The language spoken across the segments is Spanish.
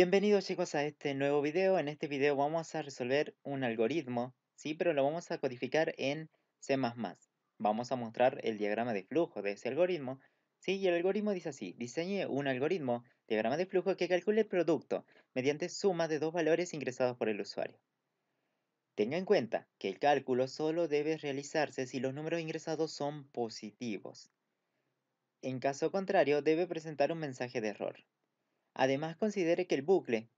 Bienvenidos chicos a este nuevo video. En este video vamos a resolver un algoritmo, sí, pero lo vamos a codificar en C++. Vamos a mostrar el diagrama de flujo de ese algoritmo, sí, y el algoritmo dice así. Diseñe un algoritmo, diagrama de flujo, que calcule el producto mediante suma de dos valores ingresados por el usuario. Tenga en cuenta que el cálculo solo debe realizarse si los números ingresados son positivos. En caso contrario, debe presentar un mensaje de error. Además, considere que el bucle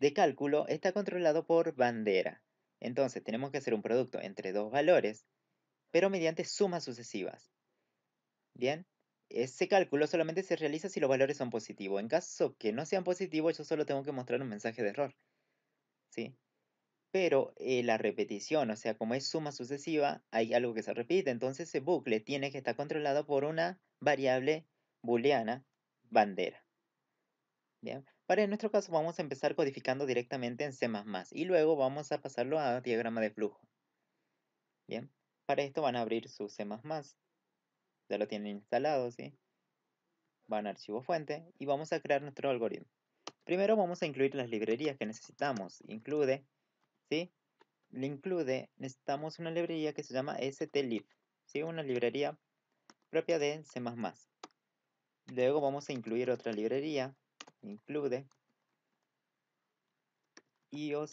de cálculo está controlado por bandera. Entonces, tenemos que hacer un producto entre dos valores, pero mediante sumas sucesivas. Bien, ese cálculo solamente se realiza si los valores son positivos. En caso que no sean positivos, yo solo tengo que mostrar un mensaje de error. ¿Sí? Pero eh, la repetición, o sea, como es suma sucesiva, hay algo que se repite. Entonces ese bucle tiene que estar controlado por una variable booleana bandera. Bien. Para en nuestro caso vamos a empezar codificando directamente en C++ y luego vamos a pasarlo a diagrama de flujo. Bien. Para esto van a abrir su C++. Ya lo tienen instalado, ¿sí? Van a archivo fuente y vamos a crear nuestro algoritmo. Primero vamos a incluir las librerías que necesitamos. Include, ¿sí? Le include, necesitamos una librería que se llama stlib, ¿sí? Una librería propia de C++. Luego vamos a incluir otra librería include iOS,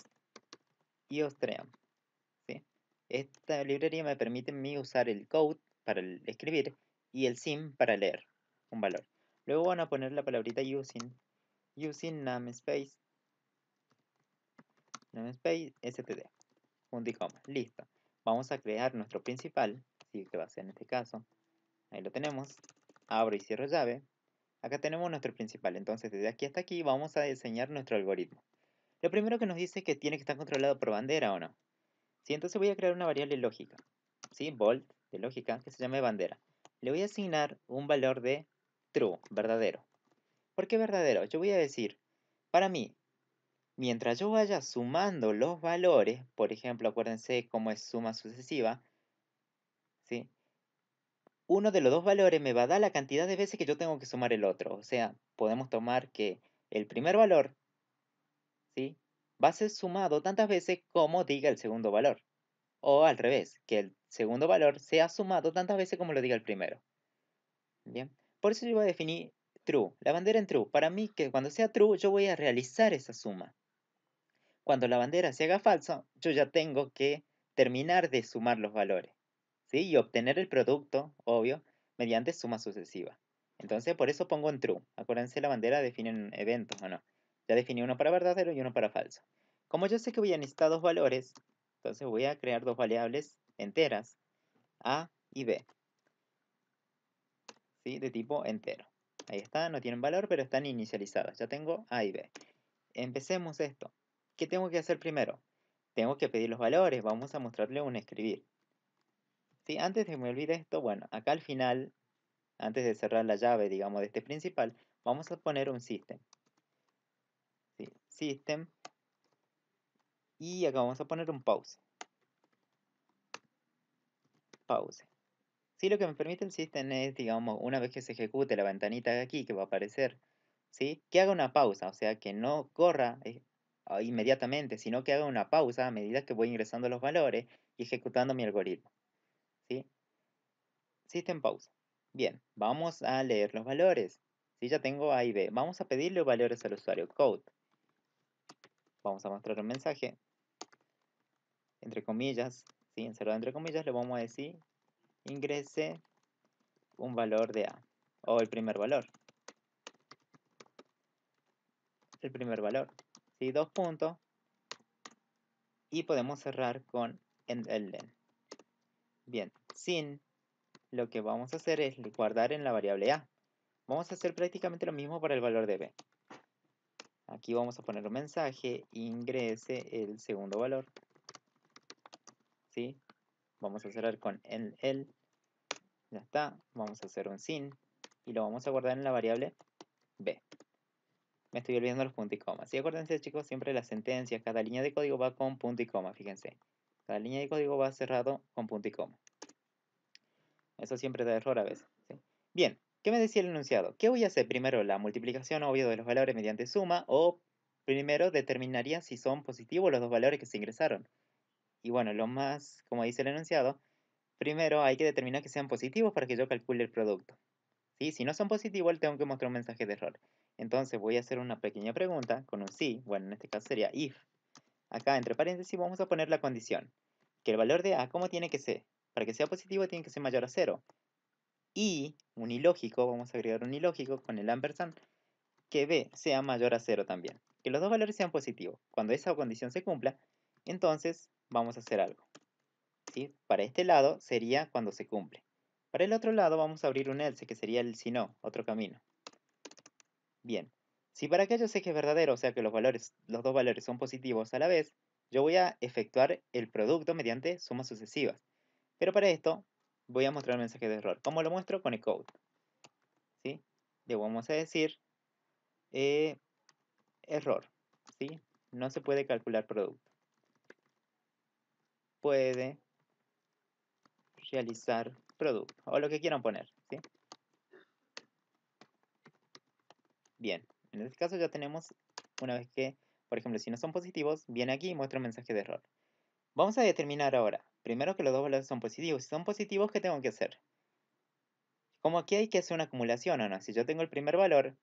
iOS Esta librería me permite mí usar el code para escribir y el sim para leer un valor. Luego van a poner la palabrita using, using namespace, namespace std, punto listo. Vamos a crear nuestro principal, Si que va a ser en este caso, ahí lo tenemos, abro y cierro llave, Acá tenemos nuestro principal, entonces desde aquí hasta aquí vamos a diseñar nuestro algoritmo. Lo primero que nos dice es que tiene que estar controlado por bandera o no. entonces voy a crear una variable lógica, ¿sí? Volt, de lógica, que se llame bandera. Le voy a asignar un valor de true, verdadero. ¿Por qué verdadero? Yo voy a decir, para mí, mientras yo vaya sumando los valores, por ejemplo, acuérdense cómo es suma sucesiva, ¿sí? uno de los dos valores me va a dar la cantidad de veces que yo tengo que sumar el otro. O sea, podemos tomar que el primer valor ¿sí? va a ser sumado tantas veces como diga el segundo valor. O al revés, que el segundo valor sea sumado tantas veces como lo diga el primero. Bien, por eso yo voy a definir true, la bandera en true. Para mí, que cuando sea true, yo voy a realizar esa suma. Cuando la bandera se haga falsa, yo ya tengo que terminar de sumar los valores y obtener el producto, obvio, mediante suma sucesiva. Entonces, por eso pongo en true. Acuérdense, la bandera define un evento o no. Ya definí uno para verdadero y uno para falso. Como yo sé que voy a necesitar dos valores, entonces voy a crear dos variables enteras, A y B. De tipo entero. Ahí está, no tienen valor, pero están inicializadas. Ya tengo A y B. Empecemos esto. ¿Qué tengo que hacer primero? Tengo que pedir los valores. Vamos a mostrarle un escribir antes de que me olvide esto, bueno, acá al final, antes de cerrar la llave, digamos, de este principal, vamos a poner un system. system. Y acá vamos a poner un pause. Pause. Sí, lo que me permite el system es, digamos, una vez que se ejecute la ventanita de aquí que va a aparecer, ¿sí? Que haga una pausa, o sea, que no corra eh, inmediatamente, sino que haga una pausa a medida que voy ingresando los valores y ejecutando mi algoritmo. ¿sí? System pausa. Bien, vamos a leer los valores. Si ¿sí? ya tengo A y B, vamos a pedirle valores al usuario code. Vamos a mostrar un mensaje. Entre comillas, ¿sí? encerrado entre comillas, le vamos a decir ingrese un valor de A. O el primer valor. El primer valor. ¿sí? Dos puntos. Y podemos cerrar con end, Bien, sin, lo que vamos a hacer es guardar en la variable a. Vamos a hacer prácticamente lo mismo para el valor de b. Aquí vamos a poner un mensaje, ingrese el segundo valor. ¿Sí? Vamos a cerrar con el, el. Ya está. Vamos a hacer un sin. Y lo vamos a guardar en la variable b. Me estoy olvidando los puntos y comas. y acuérdense chicos, siempre la sentencia, cada línea de código va con punto y coma, fíjense. Cada línea de código va cerrado con punto y coma. Eso siempre da error a veces. Bien, ¿qué me decía el enunciado? ¿Qué voy a hacer? Primero, la multiplicación obvio, de los valores mediante suma o primero determinaría si son positivos los dos valores que se ingresaron. Y bueno, lo más, como dice el enunciado, primero hay que determinar que sean positivos para que yo calcule el producto. ¿Sí? Si no son positivos, tengo que mostrar un mensaje de error. Entonces voy a hacer una pequeña pregunta con un sí, bueno, en este caso sería if. Acá entre paréntesis vamos a poner la condición, que el valor de A, ¿cómo tiene que ser? para que sea positivo tiene que ser mayor a cero. Y un ilógico, vamos a agregar un ilógico con el ampersand, que b sea mayor a cero también. Que los dos valores sean positivos. Cuando esa condición se cumpla, entonces vamos a hacer algo. Para este lado sería cuando se cumple. Para el otro lado vamos a abrir un else, que sería el si no, otro camino. Bien, si para yo sé que es verdadero, o sea que los, valores, los dos valores son positivos a la vez, yo voy a efectuar el producto mediante sumas sucesivas. Pero para esto voy a mostrar el mensaje de error. ¿Cómo lo muestro? Con Ecode. ¿Sí? Le vamos a decir eh, error. ¿Sí? No se puede calcular producto. Puede realizar producto. O lo que quieran poner. Bien. En este caso ya tenemos, una vez que, por ejemplo, si no son positivos, viene aquí y muestra un mensaje de error. Vamos a determinar ahora Primero que los dos valores son positivos. Si son positivos, ¿qué tengo que hacer? Como aquí hay que hacer una acumulación, Si yo tengo el primer valor,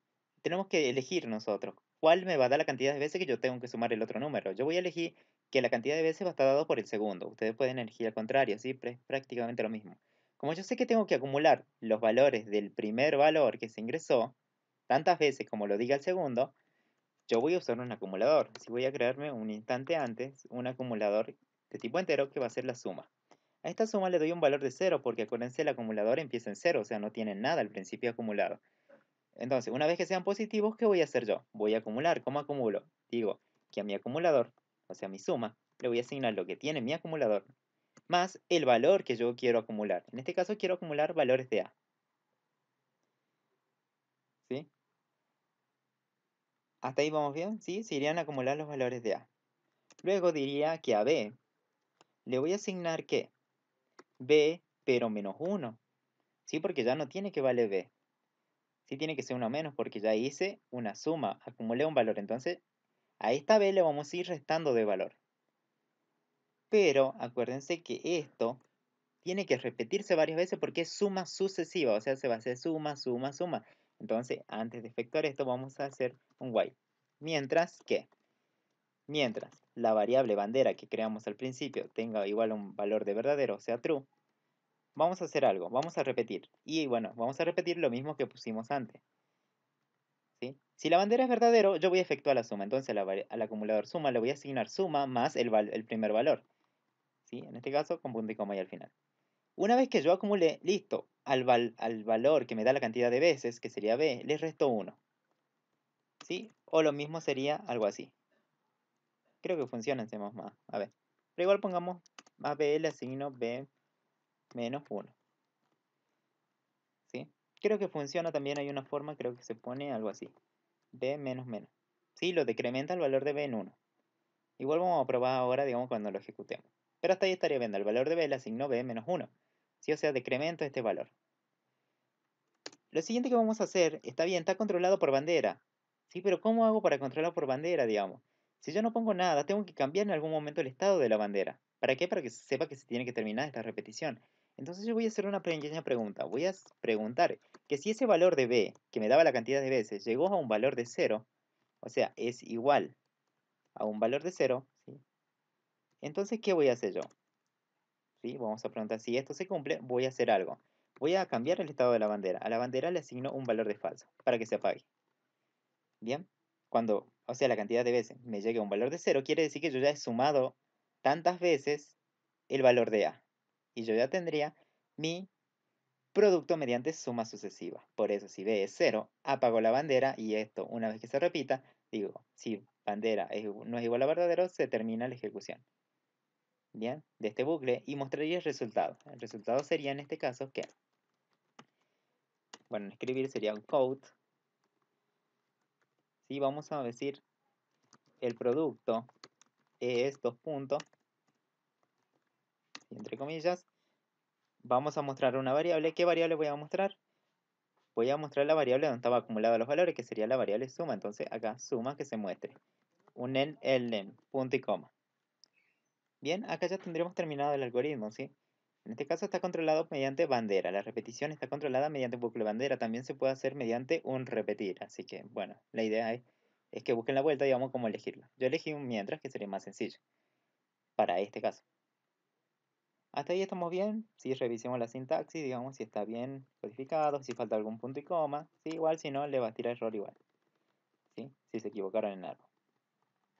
tenemos que elegir nosotros cuál me va a dar la cantidad de veces que yo tengo que sumar el otro número. Yo voy a elegir que la cantidad de veces va a estar dado por el segundo. Ustedes pueden elegir al contrario, ¿sí? Es prácticamente lo mismo. Como yo sé que tengo que acumular los valores del primer valor que se ingresó, tantas veces como lo diga el segundo, yo voy a usar un acumulador. Si voy a crearme un instante antes, un acumulador de tipo entero que va a ser la suma. A esta suma le doy un valor de 0 porque acuérdense el acumulador empieza en 0, o sea, no tiene nada al principio acumulado. Entonces, una vez que sean positivos, ¿qué voy a hacer yo? Voy a acumular. ¿Cómo acumulo? Digo que a mi acumulador, o sea, a mi suma, le voy a asignar lo que tiene mi acumulador más el valor que yo quiero acumular. En este caso quiero acumular valores de A. ¿Sí? ¿Hasta ahí vamos bien? Sí, se irían a acumular los valores de A. Luego diría que a B le voy a asignar que b pero menos 1. ¿Sí? Porque ya no tiene que valer b. Sí tiene que ser 1 menos porque ya hice una suma, acumulé un valor. Entonces a esta b le vamos a ir restando de valor. Pero acuérdense que esto tiene que repetirse varias veces porque es suma sucesiva. O sea, se va a hacer suma, suma, suma. Entonces, antes de efectuar esto, vamos a hacer un while. Mientras que Mientras la variable bandera que creamos al principio tenga igual un valor de verdadero, o sea true, vamos a hacer algo, vamos a repetir. Y bueno, vamos a repetir lo mismo que pusimos antes. Si la bandera es verdadero, yo voy a efectuar la suma. Entonces al acumulador suma le voy a asignar suma más el, primer valor. En este caso, con punto y coma y al final. Una vez que yo acumule, listo, al, valor que me da la cantidad de veces, que sería b, le resto 1. ¿Sí? O lo mismo sería algo así. Creo que funciona en más, A ver. Pero igual pongamos le signo B menos 1. ¿Sí? Creo que funciona también. Hay una forma, creo que se pone algo así. B menos menos. ¿Sí? Lo decrementa el valor de B en 1. Igual vamos a probar ahora, digamos, cuando lo ejecutemos. Pero hasta ahí estaría viendo. El valor de B le signo B menos 1. ¿Sí? O sea, decremento este valor. Lo siguiente que vamos a hacer, está bien, está controlado por bandera. Sí, pero ¿cómo hago para controlarlo por bandera, digamos? Si yo no pongo nada, tengo que cambiar en algún momento el estado de la bandera. ¿Para qué? Para que se sepa que se tiene que terminar esta repetición. Entonces yo voy a hacer una pequeña pregunta. Voy a preguntar que si ese valor de b, que me daba la cantidad de veces, llegó a un valor de 0, o sea, es igual a un valor de cero. ¿sí? entonces, ¿qué voy a hacer yo? Vamos a preguntar si esto se cumple, voy a hacer algo. Voy a cambiar el estado de la bandera. A la bandera le asigno un valor de falso para que se apague. Bien, cuando o sea, la cantidad de veces me llegue a un valor de 0, quiere decir que yo ya he sumado tantas veces el valor de A. Y yo ya tendría mi producto mediante suma sucesiva. Por eso, si B es 0, apago la bandera y esto, una vez que se repita, digo, si bandera no es igual a verdadero, se termina la ejecución. Bien, de este bucle y mostraría el resultado. El resultado sería en este caso que, bueno, escribir sería un code y Vamos a decir el producto es dos puntos, entre comillas, vamos a mostrar una variable. ¿Qué variable voy a mostrar? Voy a mostrar la variable donde estaba acumulada los valores, que sería la variable suma. Entonces acá suma que se muestre. Un en el en, punto y coma. Bien, acá ya tendremos terminado el algoritmo, ¿sí? En este caso está controlado mediante bandera. La repetición está controlada mediante bucle bandera. También se puede hacer mediante un repetir. Así que, bueno, la idea es, que busquen la vuelta y vamos cómo elegirla. Yo elegí un mientras, que sería más sencillo. Para este caso. Hasta ahí estamos bien. Si revisamos la sintaxis, digamos si está bien codificado, si falta algún punto y coma. Si igual, si no, le va a tirar error igual. ¿Sí? Si se equivocaron en algo.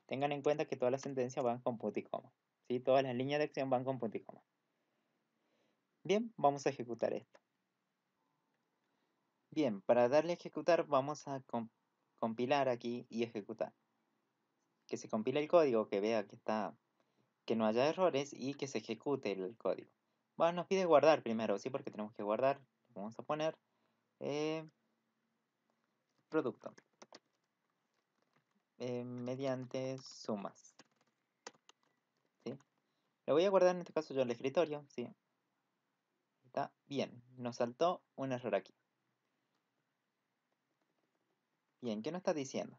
Tengan en cuenta que todas las sentencias van con punto y coma. ¿Sí? Todas las líneas de acción van con punto y coma. Bien, vamos a ejecutar esto. Bien, para darle a ejecutar vamos a compilar aquí y ejecutar. Que se compile el código, que vea que está que no haya errores y que se ejecute el código. Bueno, nos pide guardar primero, sí, porque tenemos que guardar. Vamos a poner eh, producto eh, mediante sumas. ¿sí? Lo voy a guardar en este caso yo en el escritorio, sí, está bien. Nos saltó un error aquí. Bien, ¿qué nos está diciendo?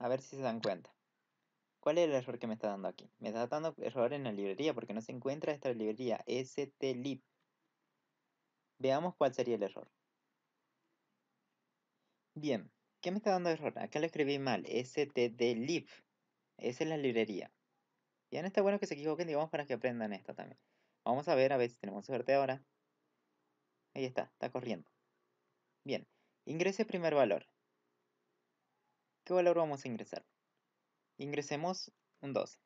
A ver si se dan cuenta. ¿Cuál es el error que me está dando aquí? Me está dando error en la librería porque no se encuentra esta librería stlib. Veamos cuál sería el error. Bien, ¿qué me está dando error? Acá lo escribí mal, stdlib. Esa es la librería. Y Bien, está bueno que se equivoquen, digamos, para que aprendan esto también. Vamos a ver a ver si tenemos suerte ahora. Ahí está, está corriendo. Bien, ingrese primer valor. ¿Qué valor vamos a ingresar? Ingresemos un 2.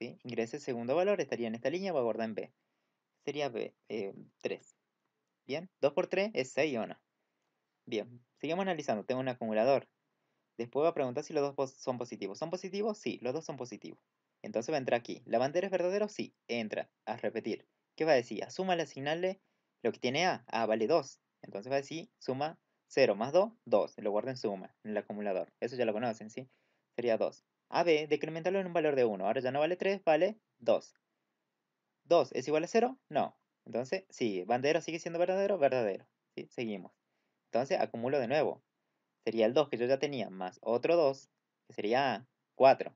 ¿sí? Ingrese segundo valor, estaría en esta línea, va a guardar en B. Sería B, 3. Eh, Bien, 2 por 3 es 6 o no. Bien, sigamos analizando. Tengo un acumulador. Después va a preguntar si los dos son positivos. ¿Son positivos? Sí, los dos son positivos. Entonces va a entrar aquí. ¿La bandera es verdadero? Sí. Entra. A repetir. ¿Qué va a decir? A suma le asignale lo que tiene A. A vale 2. Entonces va a decir suma 0 más 2, 2. Lo guarda en suma, en el acumulador. Eso ya lo conocen, ¿sí? Sería 2. AB, decrementarlo en un valor de 1. Ahora ya no vale 3, vale 2. 2 es igual a 0, no. Entonces, sí, bandera sigue siendo verdadero, verdadero. ¿sí? Seguimos. Entonces, acumulo de nuevo. Sería el 2 que yo ya tenía, más otro 2, que sería 4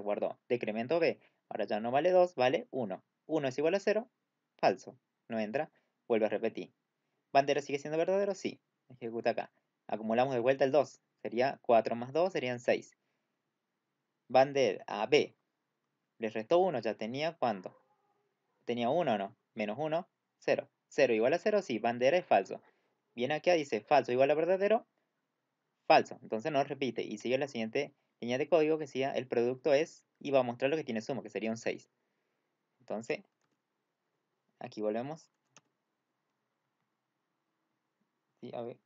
guardó. Decremento b, ahora ya no vale 2, vale 1. 1 es igual a 0, falso, no entra, vuelve a repetir. Bandera sigue siendo verdadero, sí, ejecuta acá. Acumulamos de vuelta el 2, sería 4 más 2, serían 6. Bandera a ah, b, les restó 1, ya tenía cuánto? Tenía 1, ¿no? Menos 1, 0. 0 igual a 0, sí, bandera es falso. Viene acá, dice falso igual a verdadero, falso. Entonces no repite y sigue la siguiente añade código que sea el producto es y va a mostrar lo que tiene sumo, que sería un 6. Entonces, aquí volvemos. Sí, a ver,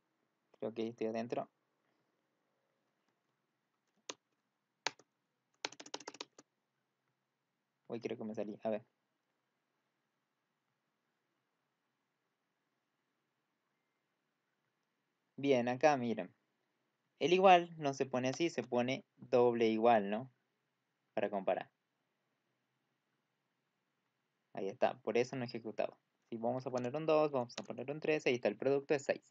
creo que estoy adentro. Uy, creo que me salí, a ver. Bien, acá miren. El igual no se pone así, se pone doble igual, ¿no? Para comparar. Ahí está, por eso no ejecutaba. Si vamos a poner un 2, vamos a poner un 3, ahí está el producto de 6.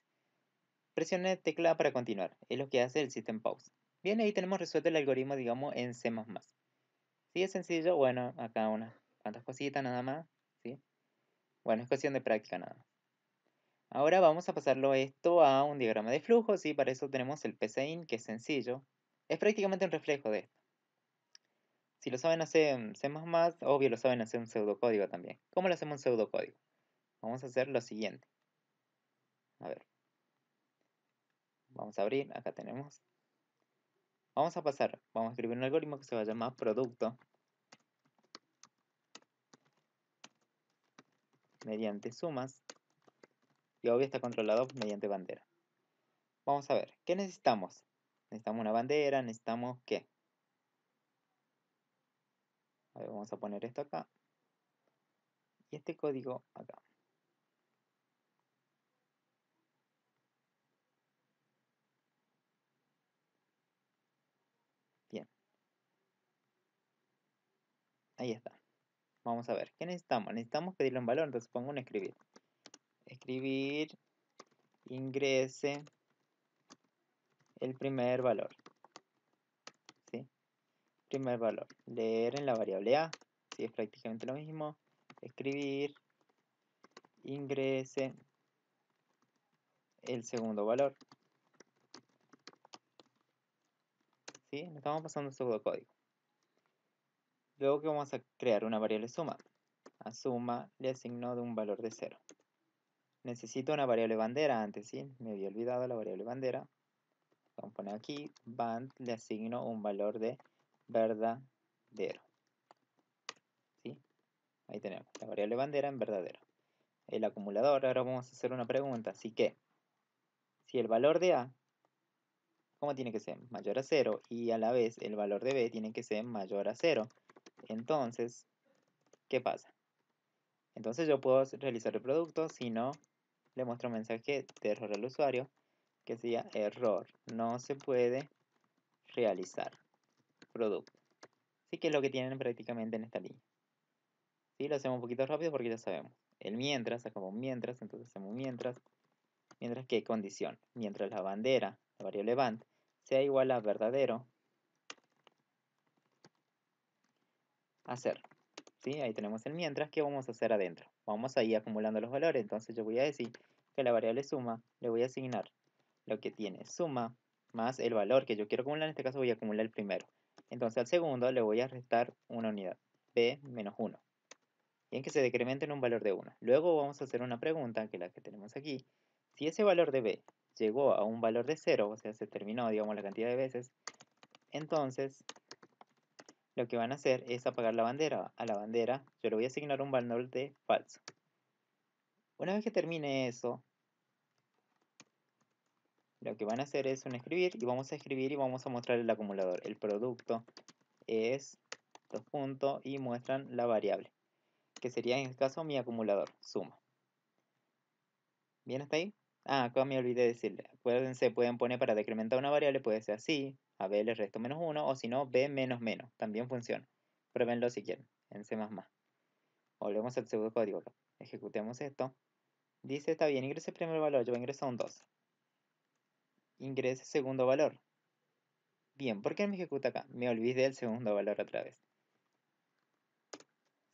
Presione tecla para continuar, es lo que hace el system pause. Bien, ahí tenemos resuelto el algoritmo, digamos, en C++. Si es sencillo, bueno, acá unas cuantas cositas nada más, ¿sí? Bueno, es cuestión de práctica nada más. Ahora vamos a pasarlo esto a un diagrama de flujo, y Para eso tenemos el PCIN, que es sencillo. Es prácticamente un reflejo de esto. Si lo saben hacer en C++, obvio lo saben hacer un pseudocódigo también. ¿Cómo lo hacemos un pseudocódigo? Vamos a hacer lo siguiente. A ver. Vamos a abrir, acá tenemos. Vamos a pasar, vamos a escribir un algoritmo que se va a llamar producto. Mediante sumas y obvio está controlado mediante bandera. Vamos a ver, ¿qué necesitamos? Necesitamos una bandera, necesitamos qué. A ver, vamos a poner esto acá. Y este código acá. Bien. Ahí está. Vamos a ver, ¿qué necesitamos? Necesitamos pedirle un valor, entonces pongo un escribir escribir ingrese el primer valor. ¿sí? Primer valor. Leer en la variable A. ¿sí? Es prácticamente lo mismo. Escribir ingrese el segundo valor. ¿Sí? estamos pasando segundo código. Luego que vamos a crear una variable suma. A suma le asigno de un valor de 0 necesito una variable bandera antes, ¿sí? Me había olvidado la variable bandera. Vamos a poner aquí, band, le asigno un valor de verdadero. ¿Sí? Ahí tenemos la variable bandera en verdadero. El acumulador, ahora vamos a hacer una pregunta. Así que, si el valor de A, ¿cómo tiene que ser? Mayor a cero, y a la vez el valor de B tiene que ser mayor a cero. Entonces, ¿qué pasa? Entonces yo puedo realizar el producto, si no, le muestro un mensaje de error al usuario que sería error, no se puede realizar producto. Así que es lo que tienen prácticamente en esta línea. ¿Sí? Lo hacemos un poquito rápido porque ya sabemos. El mientras, sacamos mientras, entonces hacemos mientras. Mientras que condición, mientras la bandera, la variable band, sea igual a verdadero, hacer. ¿Sí? Ahí tenemos el mientras ¿qué vamos a hacer adentro. Vamos ir acumulando los valores. Entonces yo voy a decir que la variable suma le voy a asignar lo que tiene suma más el valor que yo quiero acumular. En este caso voy a acumular el primero. Entonces al segundo le voy a restar una unidad. B menos 1. Bien que se decremente en un valor de 1. Luego vamos a hacer una pregunta, que la que tenemos aquí. Si ese valor de B llegó a un valor de 0, o sea, se terminó, digamos, la cantidad de veces, entonces lo que van a hacer es apagar la bandera. A la bandera yo le voy a asignar un valor de falso. Una vez que termine eso, lo que van a hacer es un escribir y vamos a escribir y vamos a mostrar el acumulador. El producto es dos puntos y muestran la variable, que sería en este caso mi acumulador, suma. ¿Bien hasta ahí? Ah, acá me olvidé decirle. Acuérdense, pueden poner para decrementar una variable, puede ser así, a b le resto menos 1 o si no b menos menos, también funciona. Pruébenlo si quieren, en C++. Volvemos al segundo código, Ejecutemos esto. Dice, está bien, ingrese el primer valor, yo ingreso un 2. Ingrese segundo valor. Bien, ¿por qué me ejecuta acá? Me olvidé del segundo valor otra vez.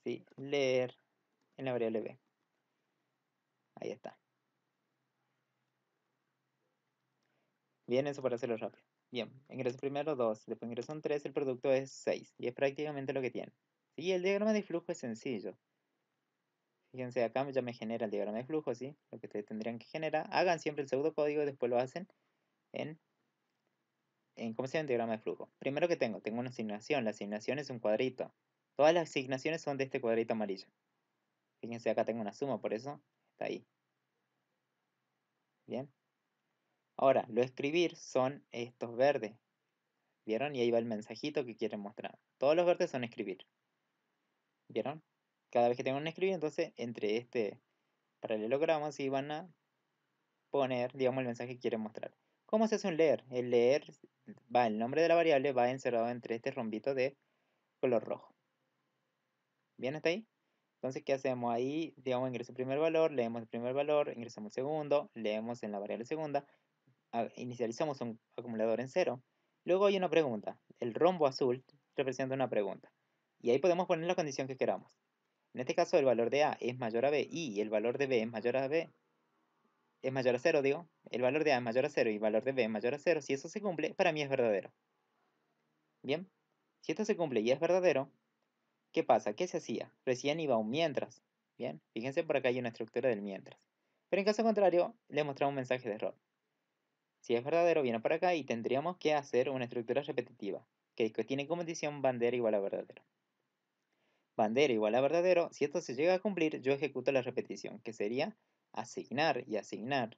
Sí, leer en la variable b. Ahí está. Bien, eso para hacerlo rápido. Bien, ingreso primero 2, después ingreso un 3, el producto es 6 y es prácticamente lo que tiene. Y el diagrama de flujo es sencillo. Fíjense, acá ya me genera el diagrama de flujo, ¿sí? Lo que ustedes tendrían que generar. Hagan siempre el pseudocódigo y después lo hacen en, en ¿cómo se llama el diagrama de flujo? Primero que tengo, tengo una asignación. La asignación es un cuadrito. Todas las asignaciones son de este cuadrito amarillo. Fíjense, acá tengo una suma, por eso está ahí. Bien. Ahora, lo escribir son estos verdes. ¿Vieron? Y ahí va el mensajito que quieren mostrar. Todos los verdes son escribir. ¿Vieron? Cada vez que tengo un escribir, entonces entre este paralelogramo sí van a poner, digamos, el mensaje que quieren mostrar. ¿Cómo se hace un leer? El leer va, el nombre de la variable va encerrado entre este rombito de color rojo. ¿Bien hasta ahí? Entonces, ¿qué hacemos ahí? Digamos, ingreso el primer valor, leemos el primer valor, ingresamos el segundo, leemos en la variable segunda, inicializamos un acumulador en cero, luego hay una pregunta. El rombo azul representa una pregunta. Y ahí podemos poner la condición que queramos. En este caso el valor de A es mayor a B y el valor de B es mayor a B, es mayor a 0, digo, el valor de A es mayor a 0 y el valor de B es mayor a 0, si eso se cumple, para mí es verdadero. Bien, si esto se cumple y es verdadero, ¿qué pasa? ¿Qué se hacía? Recién iba un mientras. Bien, fíjense por acá hay una estructura del mientras. Pero en caso contrario, le mostraba un mensaje de error. Si es verdadero, viene para acá y tendríamos que hacer una estructura repetitiva, que tiene como condición bandera igual a verdadero. Bandera igual a verdadero, si esto se llega a cumplir, yo ejecuto la repetición, que sería asignar y asignar.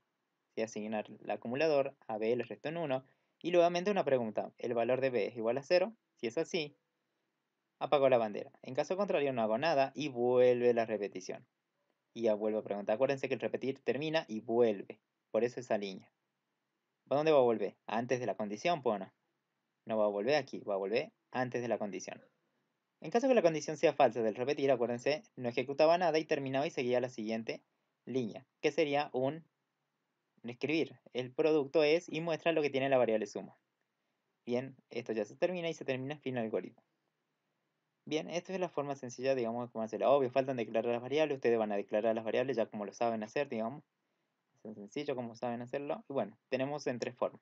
Y asignar el acumulador a B el resto en 1, y nuevamente una pregunta, ¿el valor de B es igual a 0? Si es así, apago la bandera. En caso contrario no hago nada y vuelve la repetición. Y ya vuelvo a preguntar, acuérdense que el repetir termina y vuelve, por eso esa línea. ¿Para dónde va a volver? Antes de la condición, pues no. No va a volver aquí, va a volver antes de la condición. En caso que la condición sea falsa del repetir, acuérdense, no ejecutaba nada y terminaba y seguía la siguiente línea, que sería un escribir. El producto es y muestra lo que tiene la variable suma. Bien, esto ya se termina y se termina el fin del algoritmo. Bien, esta es la forma sencilla, digamos, de cómo hacerlo. Obvio, faltan declarar las variables, ustedes van a declarar las variables ya como lo saben hacer, digamos. Es sencillo como saben hacerlo. Y bueno, tenemos en tres formas.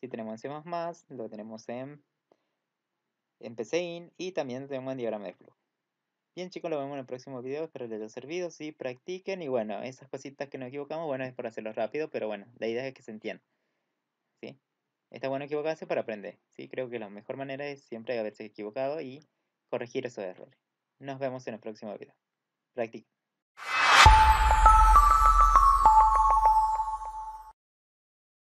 Si tenemos en C++, lo tenemos en, en PCIN y también lo tenemos en diagrama de flujo. Bien chicos, lo vemos en el próximo video, espero les haya servido, sí, practiquen y bueno, esas cositas que nos equivocamos, bueno, es para hacerlo rápido, pero bueno, la idea es que se entienda, ¿sí? Está bueno equivocarse para aprender, ¿sí? Creo que la mejor manera es siempre haberse equivocado y corregir esos errores. Nos vemos en el próximo video. Practiquen.